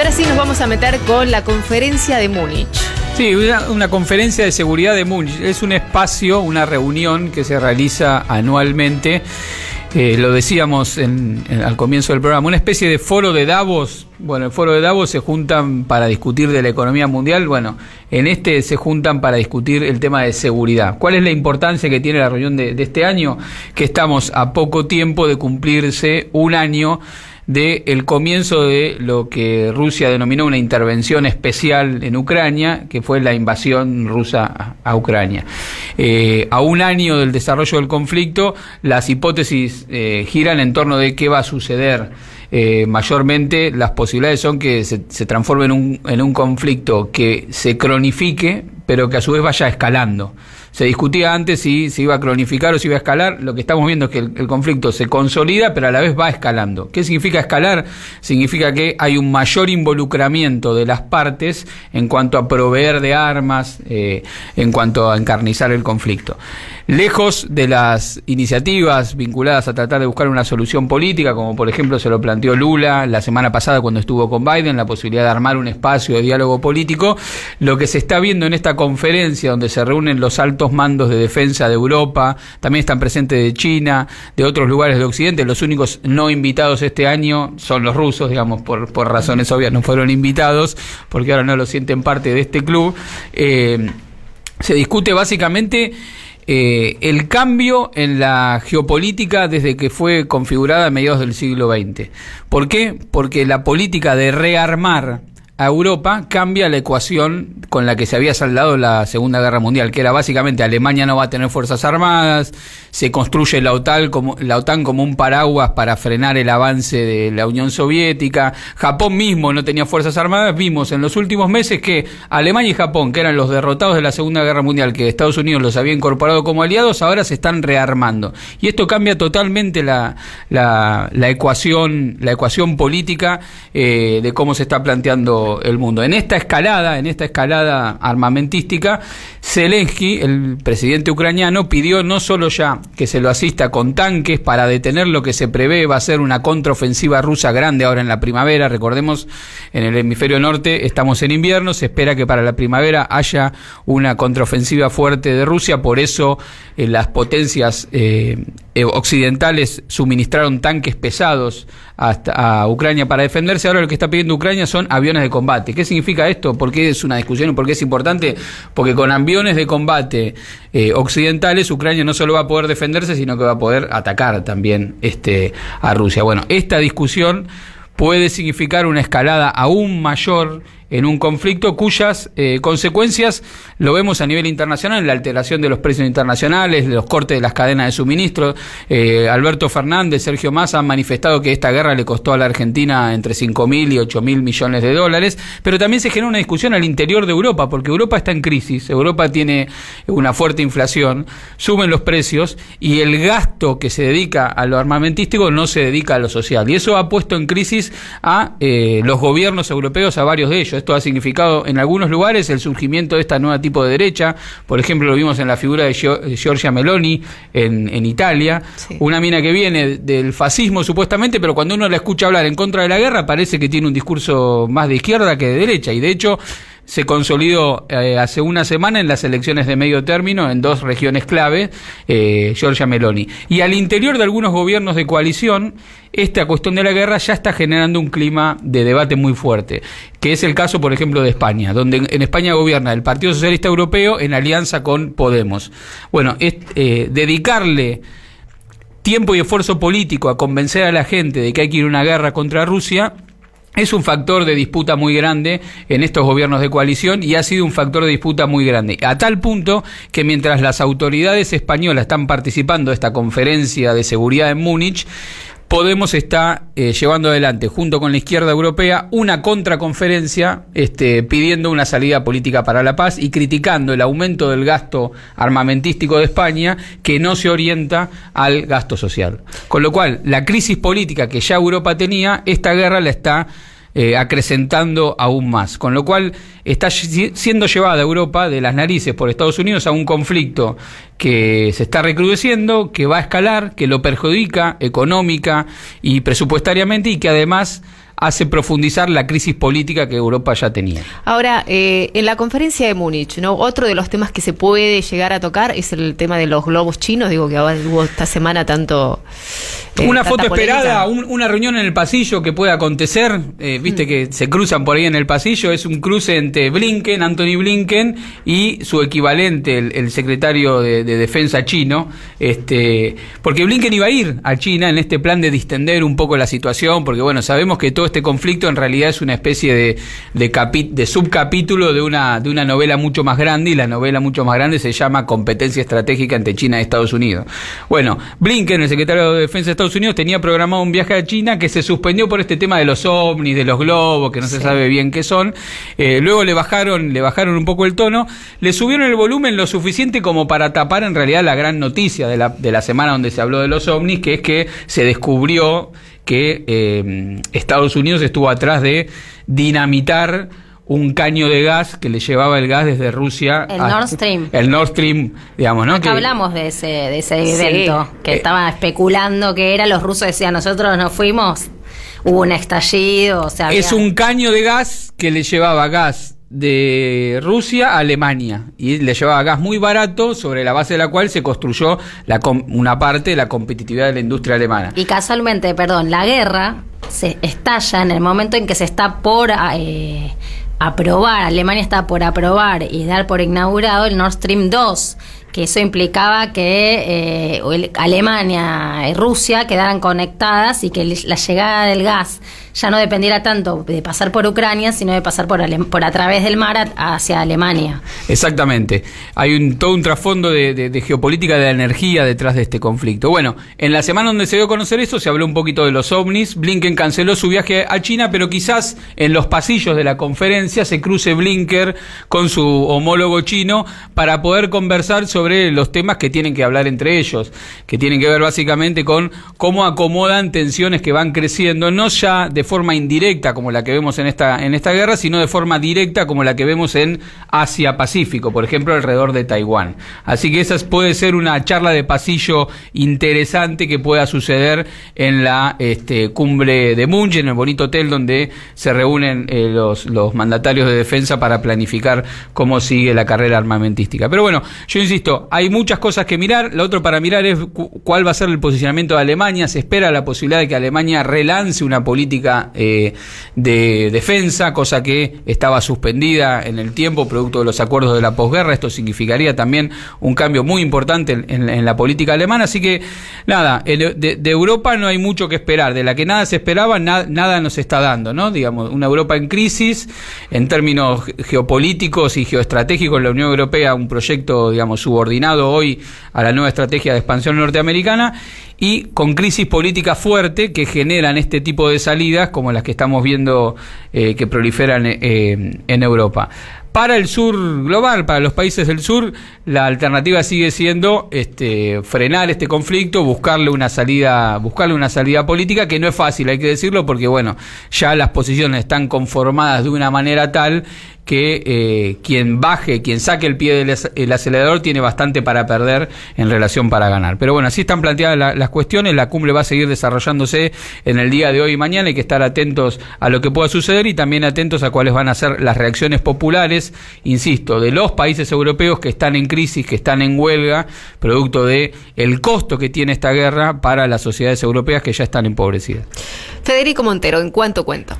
ahora sí nos vamos a meter con la conferencia de Múnich. Sí, una, conferencia de seguridad de Múnich. Es un espacio, una reunión que se realiza anualmente. Eh, lo decíamos al comienzo del programa, una especie de foro de Davos. Bueno, el foro de Davos se juntan para discutir de la economía mundial. Bueno, en este se juntan para discutir el tema de seguridad. ¿Cuál es la importancia que tiene la reunión de este año? Que estamos a poco tiempo de cumplirse un año del el comienzo de lo que Rusia denominó una intervención especial en Ucrania, que fue la invasión rusa a Ucrania. Eh, a un año del desarrollo del conflicto, las hipótesis eh, giran en torno de qué va a suceder. Eh, mayormente las posibilidades son que se, transforme en un conflicto que se cronifique pero que a su vez vaya escalando. Se discutía antes si se iba a cronificar o si iba a escalar. Lo que estamos viendo es que el, conflicto se consolida, pero a la vez va escalando. ¿Qué significa escalar? Significa que hay un mayor involucramiento de las partes en cuanto a proveer de armas, eh, en cuanto a encarnizar el conflicto. Lejos de las iniciativas vinculadas a tratar de buscar una solución política, como por ejemplo se lo planteó Lula la semana pasada cuando estuvo con Biden, la posibilidad de armar un espacio de diálogo político, lo que se está viendo en esta conferencia donde se reúnen los altos mandos de defensa de Europa, también están presentes de China, de otros lugares de Occidente, los únicos no invitados este año son los rusos, digamos, por, razones obvias no fueron invitados, porque ahora no lo sienten parte de este club. Eh, se discute básicamente... Eh, el cambio en la geopolítica desde que fue configurada a mediados del siglo XX. ¿Por qué? Porque la política de rearmar a Europa cambia la ecuación con la que se había saldado la Segunda Guerra Mundial, que era básicamente Alemania no va a tener fuerzas armadas, se construye la OTAN como, la OTAN como un paraguas para frenar el avance de la Unión Soviética, Japón mismo no tenía fuerzas armadas, vimos en los últimos meses que Alemania y Japón, que eran los derrotados de la Segunda Guerra Mundial, que Estados Unidos los había incorporado como aliados, ahora se están rearmando. Y esto cambia totalmente la, ecuación, la ecuación política eh, de cómo se está planteando el mundo. En esta escalada, en esta escalada armamentística, Zelensky, el presidente ucraniano, pidió no solo ya que se lo asista con tanques para detener lo que se prevé va a ser una contraofensiva rusa grande ahora en la primavera. Recordemos, en el hemisferio norte estamos en invierno, se espera que para la primavera haya una contraofensiva fuerte de Rusia, por eso eh, las potencias eh, eh, occidentales suministraron tanques pesados hasta a Ucrania para defenderse. Ahora lo que está pidiendo Ucrania son aviones de combate. ¿Qué significa esto? ¿Por qué es una discusión? ¿Por qué es importante? Porque con aviones de combate eh, occidentales, Ucrania no solo va a poder defenderse, sino que va a poder atacar también este, a Rusia. Bueno, esta discusión puede significar una escalada aún mayor en un conflicto cuyas eh, consecuencias lo vemos a nivel internacional, en la alteración de los precios internacionales, los cortes de las cadenas de suministro. Eh, Alberto Fernández, Sergio Massa han manifestado que esta guerra le costó a la Argentina entre 5.000 y 8.000 millones de dólares, pero también se genera una discusión al interior de Europa, porque Europa está en crisis, Europa tiene una fuerte inflación, suben los precios y el gasto que se dedica a lo armamentístico no se dedica a lo social. Y eso ha puesto en crisis a eh, los gobiernos europeos, a varios de ellos. Esto ha significado en algunos lugares el surgimiento de esta nueva tipo de derecha. Por ejemplo, lo vimos en la figura de Giorgia Meloni en, Italia. Una mina que viene del fascismo supuestamente, pero cuando uno la escucha hablar en contra de la guerra parece que tiene un discurso más de izquierda que de derecha. Y de hecho se consolidó eh, hace una semana en las elecciones de medio término en dos regiones clave, eh, Georgia Meloni. Y al interior de algunos gobiernos de coalición, esta cuestión de la guerra ya está generando un clima de debate muy fuerte, que es el caso, por ejemplo, de España, donde en España gobierna el Partido Socialista Europeo en alianza con Podemos. Bueno, es, eh, dedicarle tiempo y esfuerzo político a convencer a la gente de que hay que ir a una guerra contra Rusia es un factor de disputa muy grande en estos gobiernos de coalición y ha sido un factor de disputa muy grande. A tal punto que mientras las autoridades españolas están participando de esta conferencia de seguridad en Múnich, Podemos está eh, llevando adelante, junto con la izquierda europea, una contraconferencia este, pidiendo una salida política para la paz y criticando el aumento del gasto armamentístico de España que no se orienta al gasto social. Con lo cual, la crisis política que ya Europa tenía, esta guerra la está eh, acrecentando aún más. Con lo cual está siendo llevada Europa de las narices por Estados Unidos a un conflicto que se está recrudeciendo, que va a escalar, que lo perjudica económica y presupuestariamente y que además hace profundizar la crisis política que Europa ya tenía. Ahora, eh, en la conferencia de Múnich, ¿no? otro de los temas que se puede llegar a tocar es el tema de los globos chinos, digo que hubo esta semana tanto... Eh, una foto esperada, una reunión en el pasillo que puede acontecer, eh, viste mm. que se cruzan por ahí en el pasillo, es un cruce entre Blinken, Anthony Blinken, y su equivalente, el, secretario de, de, Defensa chino, este, porque Blinken iba a ir a China en este plan de distender un poco la situación, porque bueno, sabemos que todo este conflicto en realidad es una especie de, subcapítulo de una, novela mucho más grande y la novela mucho más grande se llama Competencia Estratégica entre China y Estados Unidos. Bueno, Blinken, el secretario de Defensa de Estados Unidos, tenía programado un viaje a China que se suspendió por este tema de los ovnis, de los globos, que no se sabe bien qué son. Eh, luego le bajaron, le bajaron un poco el tono, le subieron el volumen lo suficiente como para tapar en realidad la gran noticia de la, de la semana donde se habló de los ovnis, que es que se descubrió que eh, Estados Unidos estuvo atrás de dinamitar un caño de gas que le llevaba el gas desde Rusia. El Nord Stream. El Nord digamos, ¿no? Acá hablamos de ese, de ese evento que estaban eh. estaba especulando que era, los rusos decían, nosotros nos fuimos, hubo un estallido, o sea... Es un caño de gas que le llevaba gas de Rusia a Alemania y le llevaba gas muy barato sobre la base de la cual se construyó una parte de la competitividad de la industria alemana. Y casualmente, perdón, la guerra se estalla en el momento en que se está por eh, aprobar, Alemania está por aprobar y dar por inaugurado el Nord Stream 2 que eso implicaba que eh, Alemania y Rusia quedaran conectadas y que la llegada del gas ya no dependiera tanto de pasar por Ucrania, sino de pasar por, por a través del mar hacia Alemania. Exactamente. Hay un, todo un trasfondo de, geopolítica de la energía detrás de este conflicto. Bueno, en la semana donde se dio a conocer eso, se habló un poquito de los ovnis. Blinken canceló su viaje a China, pero quizás en los pasillos de la conferencia se cruce Blinker con su homólogo chino para poder conversar sobre los temas que tienen que hablar entre ellos, que tienen que ver básicamente con cómo acomodan tensiones que van creciendo, no ya de de forma indirecta como la que vemos en esta, en esta guerra, sino de forma directa como la que vemos en Asia-Pacífico, por ejemplo, alrededor de Taiwán. Así que esa puede ser una charla de pasillo interesante que pueda suceder en la este, cumbre de Munch, en el bonito hotel donde se reúnen eh, los, mandatarios de defensa para planificar cómo sigue la carrera armamentística. Pero bueno, yo insisto, hay muchas cosas que mirar. Lo otro para mirar es cuál va a ser el posicionamiento de Alemania. Se espera la posibilidad de que Alemania relance una política eh, de defensa, cosa que estaba suspendida en el tiempo producto de los acuerdos de la posguerra. Esto significaría también un cambio muy importante en, la política alemana. Así que, nada, eh, de, Europa no hay mucho que esperar. De la que nada se esperaba, nada nos está dando, ¿no? Digamos, una Europa en crisis, en términos geopolíticos y geoestratégicos, la Unión Europea, un proyecto, digamos, subordinado hoy a la nueva estrategia de expansión norteamericana y con crisis política fuerte que generan este tipo de salidas como las que estamos viendo eh, que proliferan eh, en Europa. Para el sur global, para los países del sur, la alternativa sigue siendo este, frenar este conflicto, buscarle una salida, buscarle una salida política que no es fácil, hay que decirlo, porque bueno, ya las posiciones están conformadas de una manera tal que eh, quien baje, quien saque el pie del acelerador tiene bastante para perder en relación para ganar. Pero bueno, así están planteadas las cuestiones, la cumbre va a seguir desarrollándose en el día de hoy y mañana, hay que estar atentos a lo que pueda suceder y también atentos a cuáles van a ser las reacciones populares, insisto, de los países europeos que están en crisis, que están en huelga, producto de el costo que tiene esta guerra para las sociedades europeas que ya están empobrecidas. Federico Montero, ¿en cuánto cuenta?